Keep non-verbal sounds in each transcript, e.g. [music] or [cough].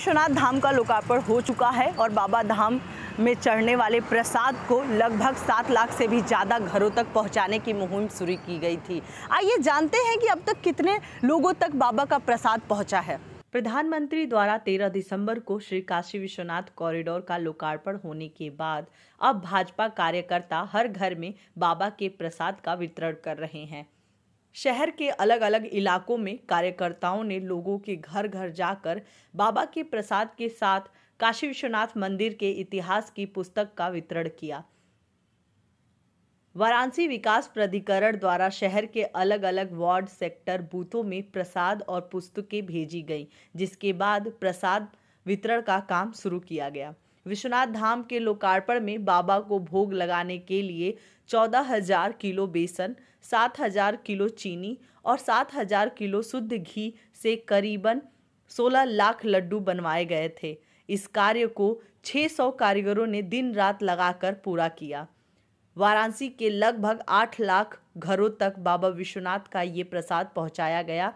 विश्वनाथ धाम का लोकार्पण हो चुका है और बाबा धाम में चढ़ने वाले प्रसाद को लगभग सात लाख से भी ज़्यादा घरों तक पहुंचाने की मुहिम शुरू की गई थी आइए जानते हैं कि अब तक कितने लोगों तक बाबा का प्रसाद पहुंचा है प्रधानमंत्री द्वारा 13 दिसंबर को श्री काशी विश्वनाथ कॉरिडोर का लोकार्पण होने के बाद अब भाजपा कार्यकर्ता हर घर में बाबा के प्रसाद का वितरण कर रहे हैं शहर के अलग अलग इलाकों में कार्यकर्ताओं ने लोगों के घर घर जाकर बाबा के प्रसाद के साथ काशी विश्वनाथ मंदिर के इतिहास की पुस्तक का वितरण किया वाराणसी विकास प्राधिकरण द्वारा शहर के अलग अलग वार्ड सेक्टर बूथों में प्रसाद और पुस्तकें भेजी गईं जिसके बाद प्रसाद वितरण का काम शुरू किया गया विश्वनाथ धाम के लोकार्पण में बाबा को भोग लगाने के लिए चौदह हजार किलो बेसन सात हजार किलो चीनी और सात हजार किलो शुद्ध घी से करीबन सोलह लाख लड्डू बनवाए गए थे इस कार्य को छः सौ कारीगरों ने दिन रात लगाकर पूरा किया वाराणसी के लगभग आठ लाख घरों तक बाबा विश्वनाथ का ये प्रसाद पहुंचाया गया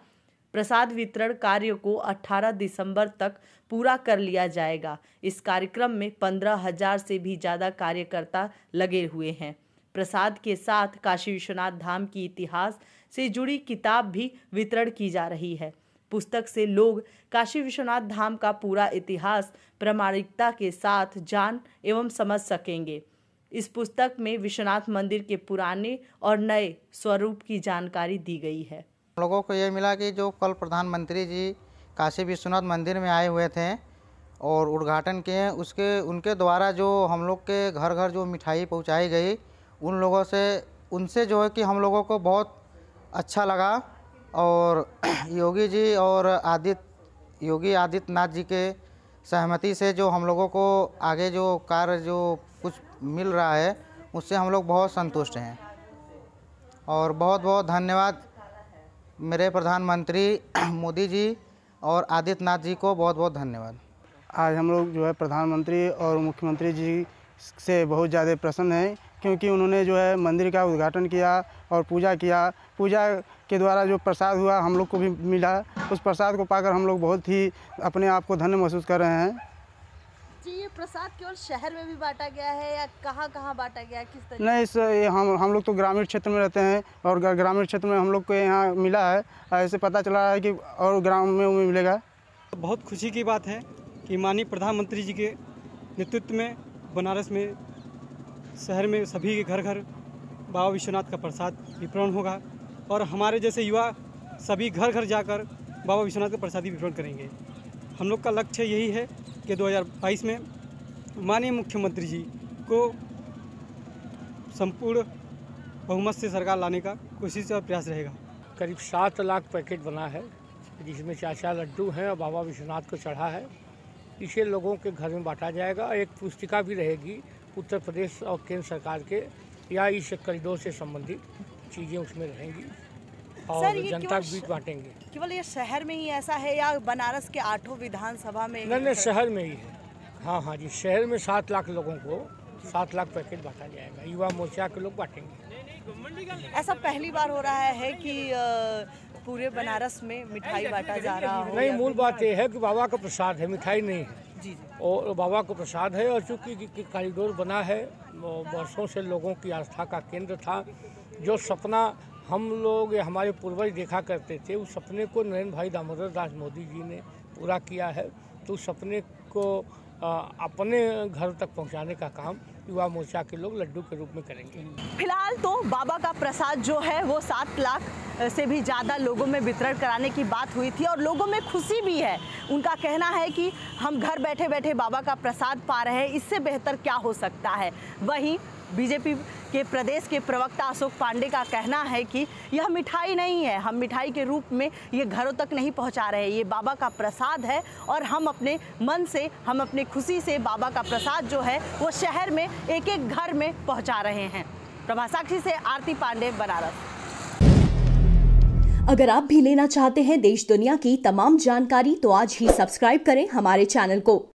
प्रसाद वितरण कार्य को 18 दिसंबर तक पूरा कर लिया जाएगा इस कार्यक्रम में पंद्रह हजार से भी ज़्यादा कार्यकर्ता लगे हुए हैं प्रसाद के साथ काशी विश्वनाथ धाम की इतिहास से जुड़ी किताब भी वितरण की जा रही है पुस्तक से लोग काशी विश्वनाथ धाम का पूरा इतिहास प्रामाणिकता के साथ जान एवं समझ सकेंगे इस पुस्तक में विश्वनाथ मंदिर के पुराने और नए स्वरूप की जानकारी दी गई है लोगों को ये मिला कि जो कल प्रधानमंत्री जी काशी विश्वनाथ मंदिर में आए हुए थे और उद्घाटन किए उसके उनके द्वारा जो हम लोग के घर घर जो मिठाई पहुंचाई गई उन लोगों से उनसे जो है कि हम लोगों को बहुत अच्छा लगा और [clears throat] योगी जी और आदित्य योगी आदित्यनाथ जी के सहमति से जो हम लोगों को आगे जो कार्य जो कुछ मिल रहा है उससे हम लोग बहुत संतुष्ट हैं और बहुत बहुत धन्यवाद मेरे प्रधानमंत्री [clears throat] मोदी जी और आदित्यनाथ जी को बहुत बहुत धन्यवाद आज हम लोग जो है प्रधानमंत्री और मुख्यमंत्री जी से बहुत ज़्यादा प्रसन्न हैं क्योंकि उन्होंने जो है मंदिर का उद्घाटन किया और पूजा किया पूजा के द्वारा जो प्रसाद हुआ हम लोग को भी मिला उस प्रसाद को पाकर हम लोग बहुत ही अपने आप को धन्य महसूस कर रहे हैं जी ये प्रसाद केवल शहर में भी बांटा गया है या कहाँ कहाँ बांटा गया है किस तरह नहीं सर ये हम हम लोग तो ग्रामीण क्षेत्र में रहते हैं और ग्रामीण क्षेत्र में हम लोग को यहाँ मिला है ऐसे पता चला है कि और ग्राम में मिलेगा बहुत खुशी की बात है कि माननीय प्रधानमंत्री जी के नेतृत्व में बनारस में शहर में सभी के घर घर बाबा विश्वनाथ का प्रसाद वितरण होगा और हमारे जैसे युवा सभी घर घर जाकर बाबा विश्वनाथ का ही वितरण करेंगे हम लोग का लक्ष्य यही है के 2022 में माननीय मुख्यमंत्री जी को संपूर्ण बहुमत से सरकार लाने का कोशिश और प्रयास रहेगा करीब सात लाख पैकेट बना है जिसमें चाचा लड्डू हैं और बाबा विश्वनाथ को चढ़ा है इसे लोगों के घर में बांटा जाएगा एक पुस्तिका भी रहेगी उत्तर प्रदेश और केंद्र सरकार के या इस कॉरिडोर से संबंधित चीज़ें उसमें रहेंगी और जनता के बीच बांटेंगे केवल ये शहर में ही ऐसा है या बनारस के आठों विधानसभा में नहीं नहीं शहर में ही है हाँ हाँ जी शहर में सात लाख लोगों को सात लाख पैकेट बांटा जाएगा युवा मोर्चा के लोग बांटेंगे ऐसा पहली बार हो रहा है कि पूरे बनारस में मिठाई बांटा जा रहा है नहीं मूल बात यह है कि बाबा का प्रसाद है मिठाई नहीं है और बाबा का प्रसाद है और चूंकि कॉरिडोर बना है वर्षों से लोगों की आस्था का केंद्र था जो सपना हम लोग हमारे पूर्वज देखा करते थे उस सपने को नरेंद्र भाई दामोदर दास मोदी जी ने पूरा किया है तो उस सपने को अपने घर तक पहुंचाने का काम युवा मोर्चा के लोग लड्डू के रूप में करेंगे फिलहाल तो बाबा का प्रसाद जो है वो सात लाख से भी ज़्यादा लोगों में वितरण कराने की बात हुई थी और लोगों में खुशी भी है उनका कहना है कि हम घर बैठे बैठे बाबा का प्रसाद पा रहे हैं इससे बेहतर क्या हो सकता है वहीं बीजेपी के प्रदेश के प्रवक्ता अशोक पांडे का कहना है कि यह मिठाई नहीं है हम मिठाई के रूप में ये घरों तक नहीं पहुंचा रहे ये बाबा का प्रसाद है और हम अपने मन से हम अपने खुशी से बाबा का प्रसाद जो है वो शहर में एक एक घर में पहुंचा रहे हैं प्रभा साक्षी से आरती पांडे बनारस अगर आप भी लेना चाहते हैं देश दुनिया की तमाम जानकारी तो आज ही सब्सक्राइब करें हमारे चैनल को